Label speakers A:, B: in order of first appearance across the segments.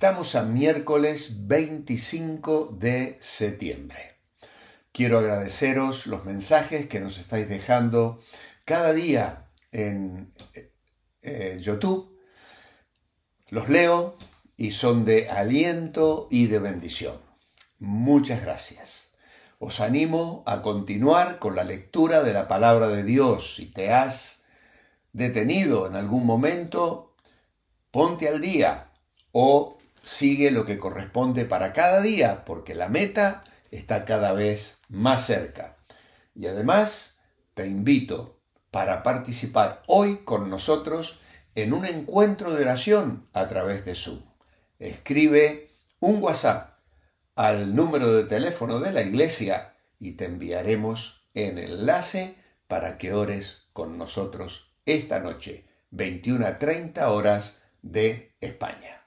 A: Estamos a miércoles 25 de septiembre. Quiero agradeceros los mensajes que nos estáis dejando cada día en eh, YouTube. Los leo y son de aliento y de bendición. Muchas gracias. Os animo a continuar con la lectura de la palabra de Dios. Si te has detenido en algún momento, ponte al día o sigue lo que corresponde para cada día, porque la meta está cada vez más cerca. Y además, te invito para participar hoy con nosotros en un encuentro de oración a través de Zoom. Escribe un WhatsApp al número de teléfono de la iglesia y te enviaremos el enlace para que ores con nosotros esta noche, 21 a 30 horas de España.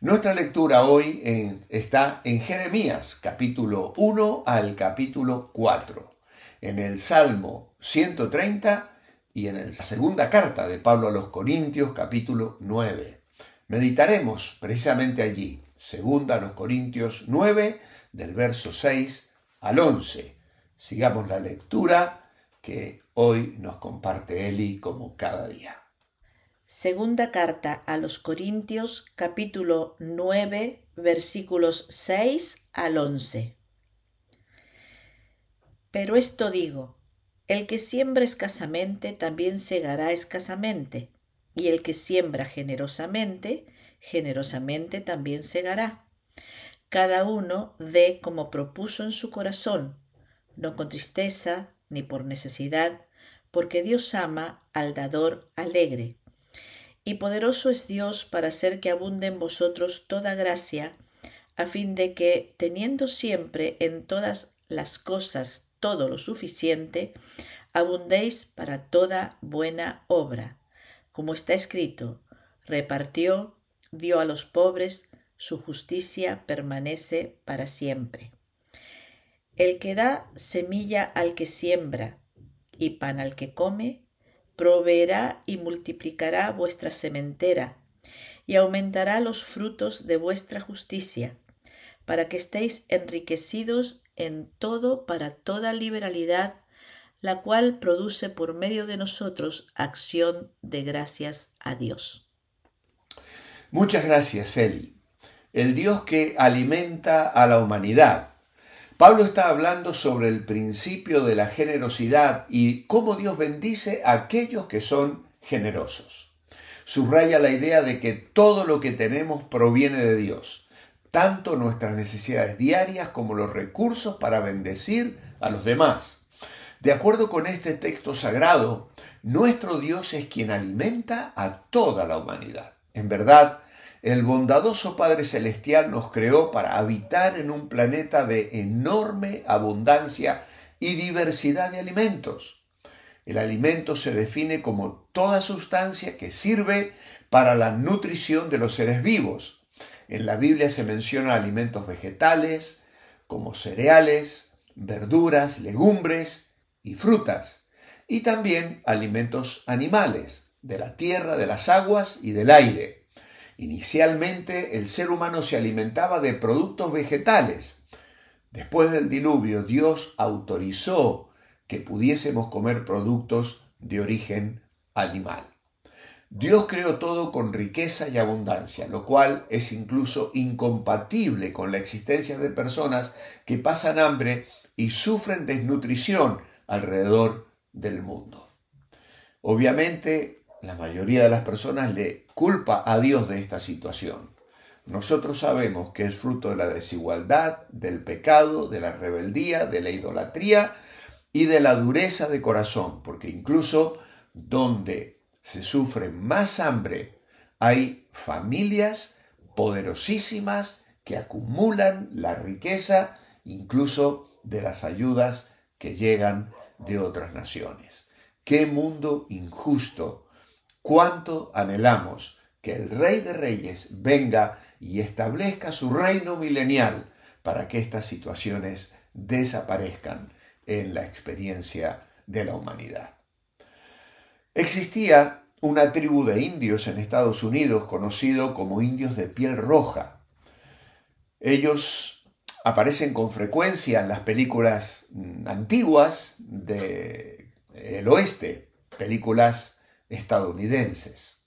A: Nuestra lectura hoy eh, está en Jeremías capítulo 1 al capítulo 4, en el Salmo 130 y en la segunda carta de Pablo a los Corintios capítulo 9. Meditaremos precisamente allí, segunda a los Corintios 9 del verso 6 al 11. Sigamos la lectura que hoy nos
B: comparte Eli como cada día. Segunda carta a los Corintios capítulo 9 versículos 6 al 11. Pero esto digo, el que siembra escasamente también segará escasamente, y el que siembra generosamente, generosamente también segará. Cada uno dé como propuso en su corazón, no con tristeza ni por necesidad, porque Dios ama al dador alegre y poderoso es Dios para hacer que abunde en vosotros toda gracia, a fin de que, teniendo siempre en todas las cosas todo lo suficiente, abundéis para toda buena obra. Como está escrito, repartió, dio a los pobres, su justicia permanece para siempre. El que da semilla al que siembra y pan al que come, proveerá y multiplicará vuestra sementera, y aumentará los frutos de vuestra justicia, para que estéis enriquecidos en todo para toda liberalidad, la cual produce por medio de nosotros acción de gracias a Dios.
A: Muchas gracias, Eli. El Dios que alimenta a la humanidad Pablo está hablando sobre el principio de la generosidad y cómo Dios bendice a aquellos que son generosos. Subraya la idea de que todo lo que tenemos proviene de Dios, tanto nuestras necesidades diarias como los recursos para bendecir a los demás. De acuerdo con este texto sagrado, nuestro Dios es quien alimenta a toda la humanidad. En verdad, el bondadoso Padre Celestial nos creó para habitar en un planeta de enorme abundancia y diversidad de alimentos. El alimento se define como toda sustancia que sirve para la nutrición de los seres vivos. En la Biblia se mencionan alimentos vegetales, como cereales, verduras, legumbres y frutas, y también alimentos animales, de la tierra, de las aguas y del aire. Inicialmente el ser humano se alimentaba de productos vegetales. Después del diluvio Dios autorizó que pudiésemos comer productos de origen animal. Dios creó todo con riqueza y abundancia, lo cual es incluso incompatible con la existencia de personas que pasan hambre y sufren desnutrición alrededor del mundo. Obviamente, la mayoría de las personas le culpa a Dios de esta situación. Nosotros sabemos que es fruto de la desigualdad, del pecado, de la rebeldía, de la idolatría y de la dureza de corazón, porque incluso donde se sufre más hambre hay familias poderosísimas que acumulan la riqueza incluso de las ayudas que llegan de otras naciones. Qué mundo injusto cuánto anhelamos que el Rey de Reyes venga y establezca su reino milenial para que estas situaciones desaparezcan en la experiencia de la humanidad. Existía una tribu de indios en Estados Unidos conocido como indios de piel roja. Ellos aparecen con frecuencia en las películas mm, antiguas del eh, oeste, películas estadounidenses.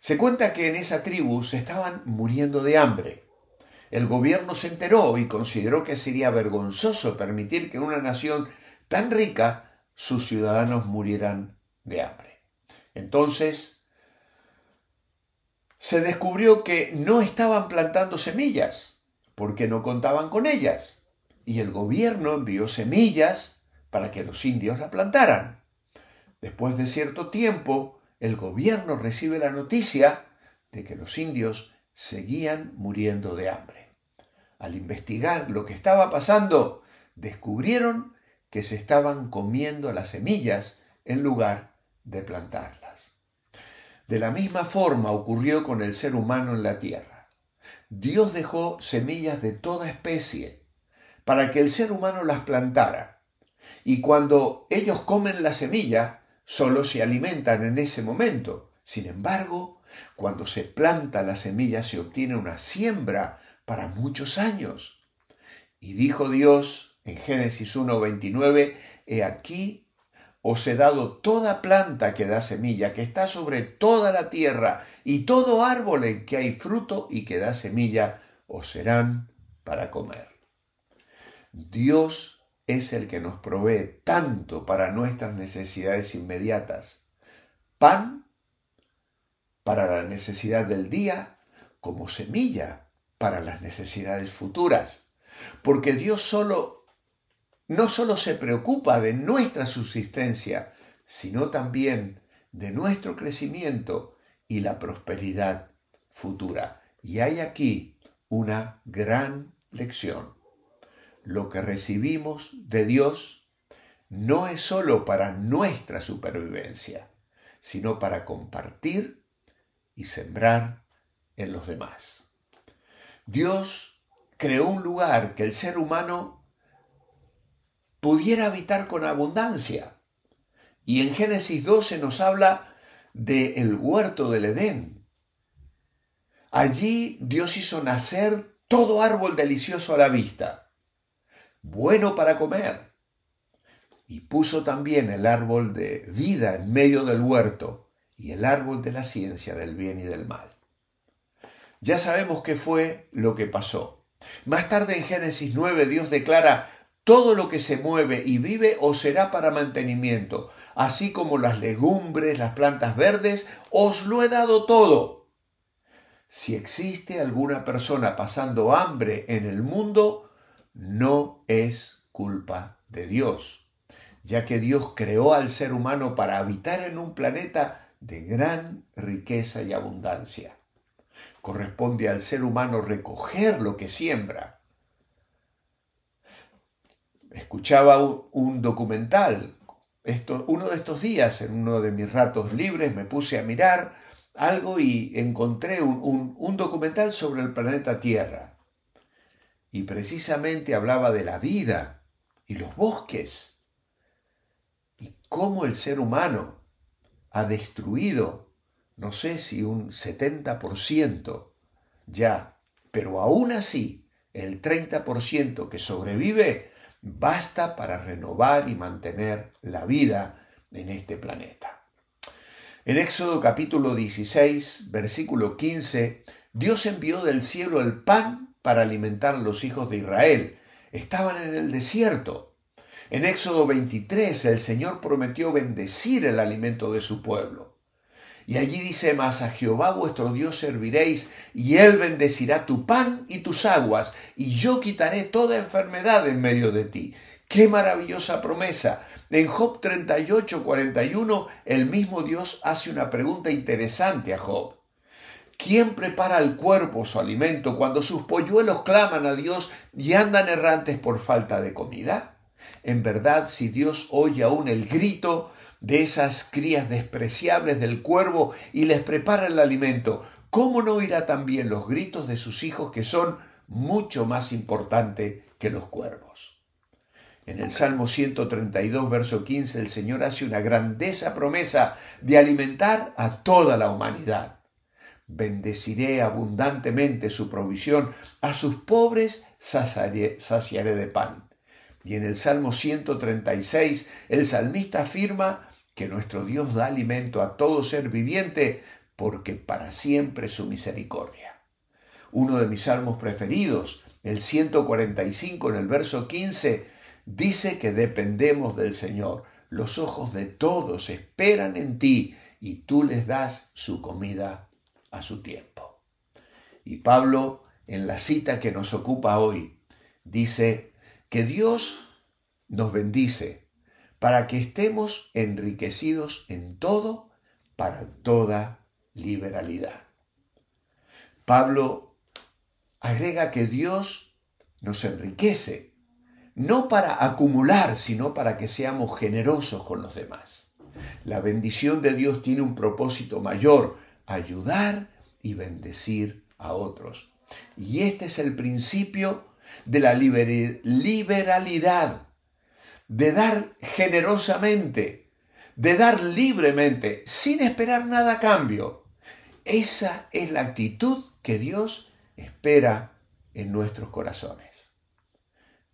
A: Se cuenta que en esa tribu se estaban muriendo de hambre. El gobierno se enteró y consideró que sería vergonzoso permitir que en una nación tan rica sus ciudadanos murieran de hambre. Entonces, se descubrió que no estaban plantando semillas porque no contaban con ellas. Y el gobierno envió semillas para que los indios la plantaran. Después de cierto tiempo, el gobierno recibe la noticia de que los indios seguían muriendo de hambre. Al investigar lo que estaba pasando, descubrieron que se estaban comiendo las semillas en lugar de plantarlas. De la misma forma ocurrió con el ser humano en la tierra. Dios dejó semillas de toda especie para que el ser humano las plantara. Y cuando ellos comen la semilla, solo se alimentan en ese momento. Sin embargo, cuando se planta la semilla se obtiene una siembra para muchos años. Y dijo Dios en Génesis 1.29, He aquí os he dado toda planta que da semilla, que está sobre toda la tierra, y todo árbol en que hay fruto y que da semilla, os serán para comer. Dios es el que nos provee tanto para nuestras necesidades inmediatas, pan para la necesidad del día, como semilla para las necesidades futuras. Porque Dios solo, no solo se preocupa de nuestra subsistencia, sino también de nuestro crecimiento y la prosperidad futura. Y hay aquí una gran lección lo que recibimos de Dios no es sólo para nuestra supervivencia, sino para compartir y sembrar en los demás. Dios creó un lugar que el ser humano pudiera habitar con abundancia. Y en Génesis 12 nos habla del el huerto del Edén. Allí Dios hizo nacer todo árbol delicioso a la vista bueno para comer. Y puso también el árbol de vida en medio del huerto y el árbol de la ciencia del bien y del mal. Ya sabemos qué fue lo que pasó. Más tarde en Génesis 9 Dios declara, todo lo que se mueve y vive os será para mantenimiento, así como las legumbres, las plantas verdes, os lo he dado todo. Si existe alguna persona pasando hambre en el mundo, no es culpa de Dios, ya que Dios creó al ser humano para habitar en un planeta de gran riqueza y abundancia. Corresponde al ser humano recoger lo que siembra. Escuchaba un documental. uno de estos días, en uno de mis ratos libres, me puse a mirar algo y encontré un, un documental sobre el planeta Tierra y precisamente hablaba de la vida y los bosques y cómo el ser humano ha destruido, no sé si un 70% ya, pero aún así el 30% que sobrevive basta para renovar y mantener la vida en este planeta. En Éxodo capítulo 16, versículo 15, Dios envió del cielo el pan para alimentar los hijos de Israel. Estaban en el desierto. En Éxodo 23 el Señor prometió bendecir el alimento de su pueblo. Y allí dice, mas a Jehová vuestro Dios serviréis, y él bendecirá tu pan y tus aguas, y yo quitaré toda enfermedad en medio de ti. ¡Qué maravillosa promesa! En Job 38, 41, el mismo Dios hace una pregunta interesante a Job. ¿Quién prepara al cuerpo su alimento cuando sus polluelos claman a Dios y andan errantes por falta de comida? En verdad, si Dios oye aún el grito de esas crías despreciables del cuervo y les prepara el alimento, ¿cómo no oirá también los gritos de sus hijos que son mucho más importantes que los cuervos? En el Salmo 132, verso 15, el Señor hace una grandeza promesa de alimentar a toda la humanidad bendeciré abundantemente su provisión, a sus pobres saciaré, de pan. Y en el Salmo 136 el salmista afirma que nuestro Dios da alimento a todo ser viviente porque para siempre su misericordia. Uno de mis salmos preferidos, el 145 en el verso 15, dice que dependemos del Señor. Los ojos de todos esperan en ti y tú les das su comida a su tiempo. Y Pablo, en la cita que nos ocupa hoy, dice que Dios nos bendice para que estemos enriquecidos en todo para toda liberalidad. Pablo agrega que Dios nos enriquece, no para acumular, sino para que seamos generosos con los demás. La bendición de Dios tiene un propósito mayor, ayudar y bendecir a otros. Y este es el principio de la liberalidad, de dar generosamente, de dar libremente, sin esperar nada a cambio. Esa es la actitud que Dios espera en nuestros corazones.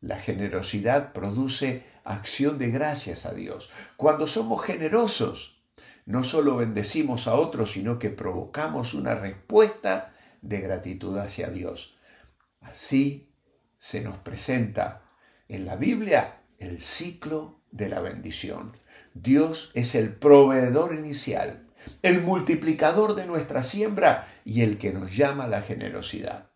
A: La generosidad produce acción de gracias a Dios. Cuando somos generosos, no solo bendecimos a otros, sino que provocamos una respuesta de gratitud hacia Dios. Así se nos presenta en la Biblia el ciclo de la bendición. Dios es el proveedor inicial, el multiplicador de nuestra siembra y el que nos llama a la generosidad.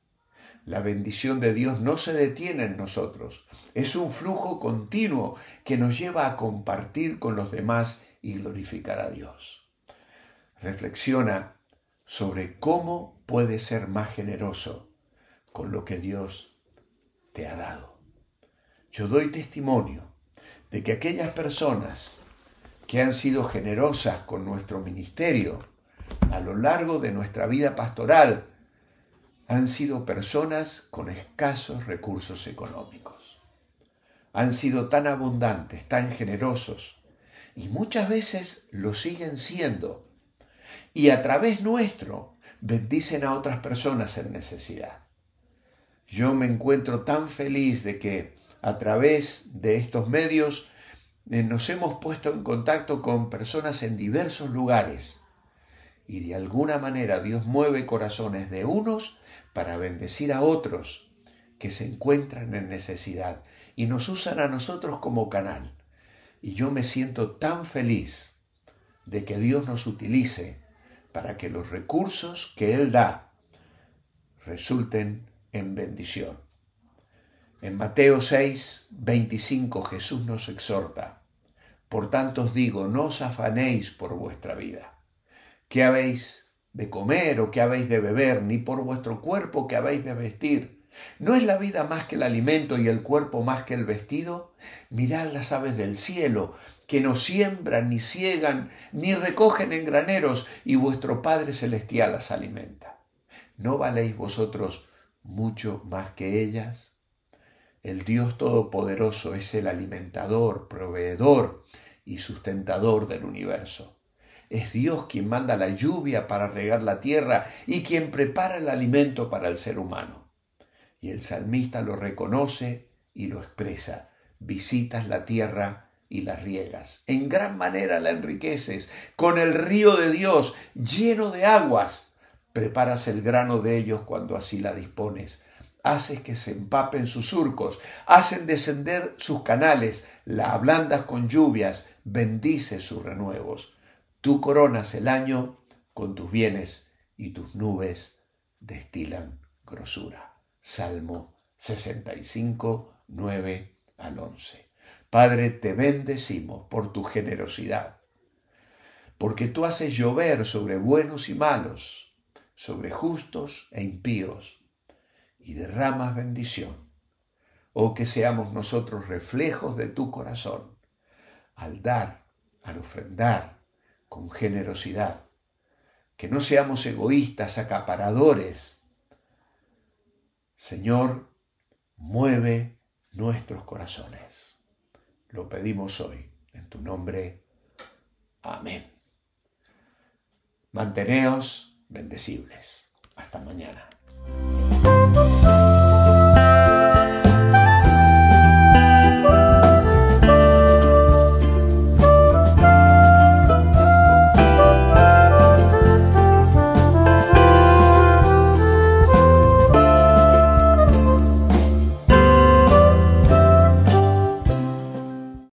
A: La bendición de Dios no se detiene en nosotros. Es un flujo continuo que nos lleva a compartir con los demás y glorificar a Dios. Reflexiona sobre cómo puedes ser más generoso con lo que Dios te ha dado. Yo doy testimonio de que aquellas personas que han sido generosas con nuestro ministerio a lo largo de nuestra vida pastoral han sido personas con escasos recursos económicos. Han sido tan abundantes, tan generosos, y muchas veces lo siguen siendo. Y a través nuestro bendicen a otras personas en necesidad. Yo me encuentro tan feliz de que a través de estos medios eh, nos hemos puesto en contacto con personas en diversos lugares y de alguna manera Dios mueve corazones de unos para bendecir a otros que se encuentran en necesidad y nos usan a nosotros como canal. Y yo me siento tan feliz de que Dios nos utilice para que los recursos que Él da resulten en bendición. En Mateo 6, 25 Jesús nos exhorta, por tanto os digo, no os afanéis por vuestra vida. ¿Qué habéis de comer o qué habéis de beber? Ni por vuestro cuerpo que habéis de vestir. ¿No es la vida más que el alimento y el cuerpo más que el vestido? Mirad las aves del cielo, que no siembran, ni ciegan, ni recogen en graneros, y vuestro Padre Celestial las alimenta. ¿No valéis vosotros mucho más que ellas? El Dios Todopoderoso es el alimentador, proveedor y sustentador del universo. Es Dios quien manda la lluvia para regar la tierra y quien prepara el alimento para el ser humano. Y el salmista lo reconoce y lo expresa. Visitas la tierra y la riegas. En gran manera la enriqueces con el río de Dios lleno de aguas. Preparas el grano de ellos cuando así la dispones. Haces que se empapen sus surcos, hacen descender sus canales, la ablandas con lluvias, bendices sus renuevos. Tú coronas el año con tus bienes y tus nubes destilan grosura. Salmo 65, 9 al 11. Padre, te bendecimos por tu generosidad, porque tú haces llover sobre buenos y malos, sobre justos e impíos, y derramas bendición. Oh, que seamos nosotros reflejos de tu corazón, al dar, al ofrendar, con generosidad. Que no seamos egoístas, acaparadores, Señor, mueve nuestros corazones. Lo pedimos hoy, en tu nombre. Amén. Manteneos bendecibles. Hasta mañana.